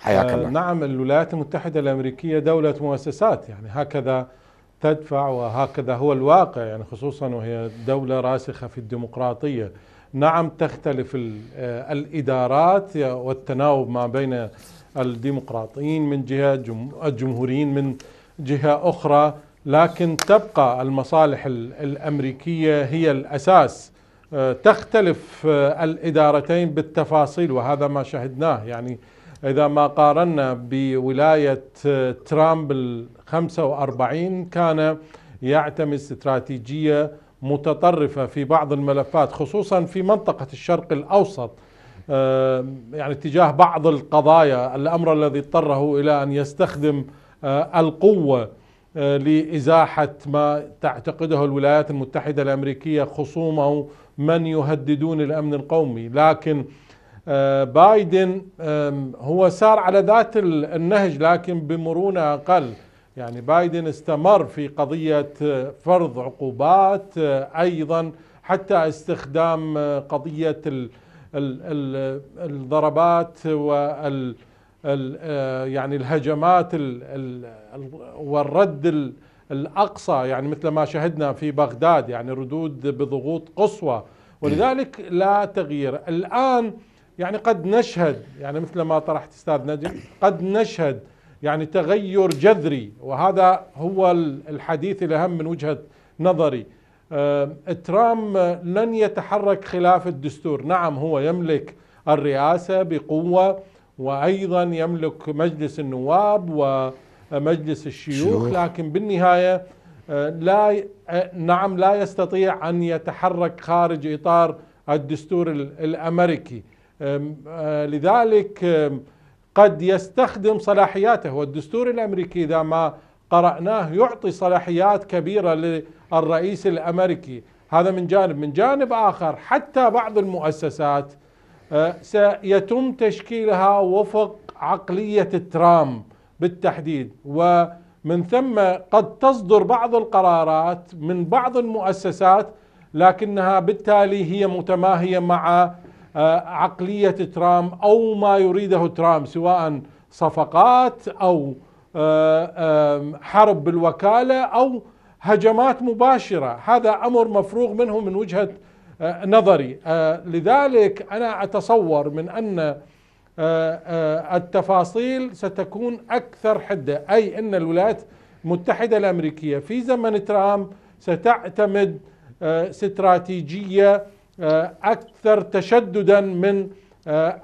حياك آه، الله نعم الولايات المتحدة الأمريكية دولة مؤسسات يعني هكذا تدفع وهكذا هو الواقع يعني خصوصا وهي دولة راسخة في الديمقراطية نعم تختلف آه، الإدارات والتناوب ما بين الديمقراطيين من جهة الجمهوريين من جهة أخرى لكن تبقى المصالح الأمريكية هي الأساس آه، تختلف الإدارتين بالتفاصيل وهذا ما شهدناه يعني إذا ما قارنا بولاية ترامب ال 45 كان يعتمد استراتيجية متطرفة في بعض الملفات خصوصا في منطقة الشرق الأوسط آه، يعني اتجاه بعض القضايا الأمر الذي اضطره إلى أن يستخدم آه، القوة آه، لإزاحة ما تعتقده الولايات المتحدة الأمريكية خصومه من يهددون الأمن القومي لكن آه، بايدن هو سار على ذات النهج لكن بمرونة أقل يعني بايدن استمر في قضية آه، فرض عقوبات آه، أيضا حتى استخدام قضية الضربات وال يعني الهجمات والرد الأقصى يعني مثل ما شهدنا في بغداد يعني ردود بضغوط قصوى ولذلك لا تغيير الآن يعني قد نشهد يعني مثل ما طرحت استاذ نجم قد نشهد يعني تغير جذري وهذا هو الحديث الاهم من وجهه نظري آه، ترامب لن يتحرك خلاف الدستور نعم هو يملك الرئاسه بقوه وايضا يملك مجلس النواب ومجلس الشيوخ لكن بالنهايه آه، لا آه، نعم لا يستطيع ان يتحرك خارج اطار الدستور الامريكي آه، لذلك قد يستخدم صلاحياته والدستور الامريكي اذا ما قراناه يعطي صلاحيات كبيره للرئيس الامريكي هذا من جانب من جانب اخر حتى بعض المؤسسات أه، سيتم تشكيلها وفق عقليه ترامب بالتحديد ومن ثم قد تصدر بعض القرارات من بعض المؤسسات لكنها بالتالي هي متماهيه مع آه، عقلية ترامب أو ما يريده ترامب سواء صفقات أو آه، حرب بالوكالة أو هجمات مباشرة هذا أمر مفروغ منه من وجهة آه، نظري لذلك أنا أتصور من أن التفاصيل ستكون أكثر حدة أي أن الولايات المتحدة الأمريكية في زمن ترامب ستعتمد استراتيجية آه، أكثر تشددا من آه،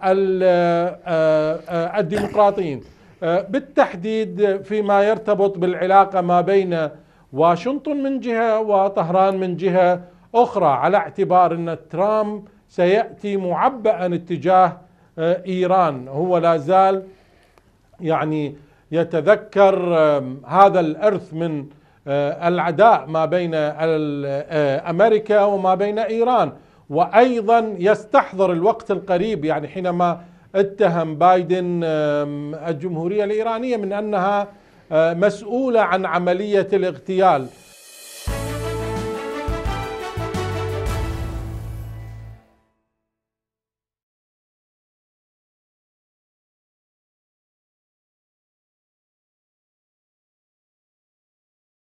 آه، الديمقراطيين بالتحديد فيما يرتبط بالعلاقة ما بين واشنطن من جهة وطهران من جهة أخرى على اعتبار أن ترامب سيأتي معبئا اتجاه إيران هو لا زال يعني يتذكر هذا الارث من العداء ما بين امريكا وما بين ايران وأيضا يستحضر الوقت القريب يعني حينما اتهم بايدن الجمهورية الإيرانية من أنها آه، مسؤولة عن عملية الاغتيال